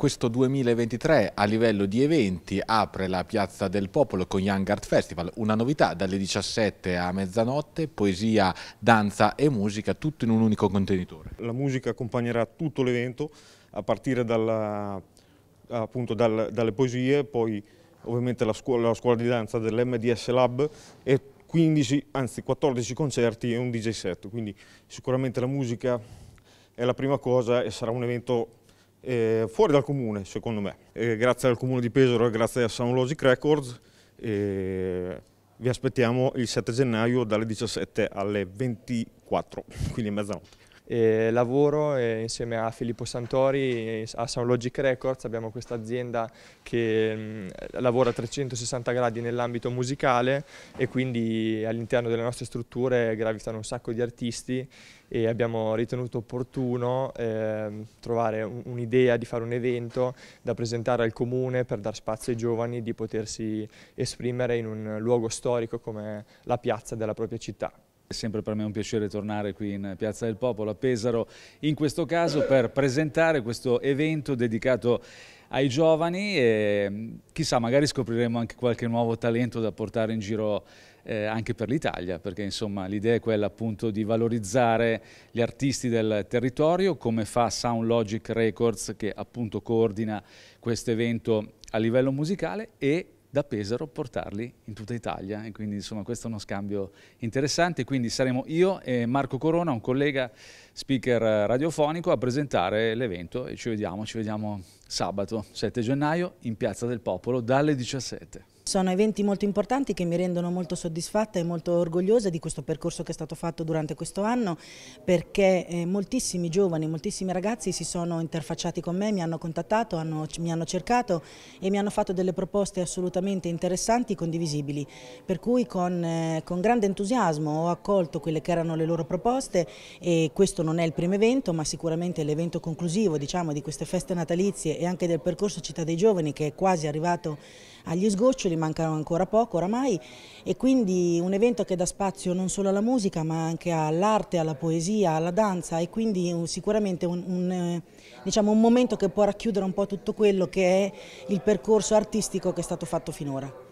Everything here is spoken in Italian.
questo 2023 a livello di eventi apre la Piazza del Popolo con Young Art Festival, una novità dalle 17 a mezzanotte, poesia, danza e musica, tutto in un unico contenitore. La musica accompagnerà tutto l'evento a partire dalla, appunto, dal, dalle poesie, poi ovviamente la scuola, la scuola di danza dell'MDS Lab e 15, anzi 14 concerti e un DJ set, quindi sicuramente la musica è la prima cosa e sarà un evento eh, fuori dal comune secondo me. Eh, grazie al comune di Pesaro e grazie a Soundlogic Records eh, vi aspettiamo il 7 gennaio dalle 17 alle 24, quindi mezzanotte e lavoro e insieme a Filippo Santori a Soundlogic Records abbiamo questa azienda che mh, lavora a 360 gradi nell'ambito musicale e quindi all'interno delle nostre strutture gravitano un sacco di artisti e abbiamo ritenuto opportuno eh, trovare un'idea di fare un evento da presentare al comune per dar spazio ai giovani di potersi esprimere in un luogo storico come la piazza della propria città. È sempre per me un piacere tornare qui in Piazza del Popolo a Pesaro, in questo caso per presentare questo evento dedicato ai giovani e mm, chissà magari scopriremo anche qualche nuovo talento da portare in giro eh, anche per l'Italia, perché insomma l'idea è quella appunto di valorizzare gli artisti del territorio come fa Soundlogic Records che appunto coordina questo evento a livello musicale e da Pesaro portarli in tutta Italia e quindi insomma questo è uno scambio interessante, quindi saremo io e Marco Corona, un collega speaker radiofonico a presentare l'evento e ci vediamo, ci vediamo sabato 7 gennaio in Piazza del Popolo dalle 17. Sono eventi molto importanti che mi rendono molto soddisfatta e molto orgogliosa di questo percorso che è stato fatto durante questo anno perché eh, moltissimi giovani, moltissimi ragazzi si sono interfacciati con me, mi hanno contattato, hanno, mi hanno cercato e mi hanno fatto delle proposte assolutamente interessanti e condivisibili. Per cui con, eh, con grande entusiasmo ho accolto quelle che erano le loro proposte e questo non è il primo evento ma sicuramente l'evento conclusivo diciamo, di queste feste natalizie e anche del percorso Città dei Giovani che è quasi arrivato agli sgoccioli, mancano ancora poco oramai e quindi un evento che dà spazio non solo alla musica ma anche all'arte, alla poesia, alla danza e quindi sicuramente un, un, eh, diciamo un momento che può racchiudere un po' tutto quello che è il percorso artistico che è stato fatto finora.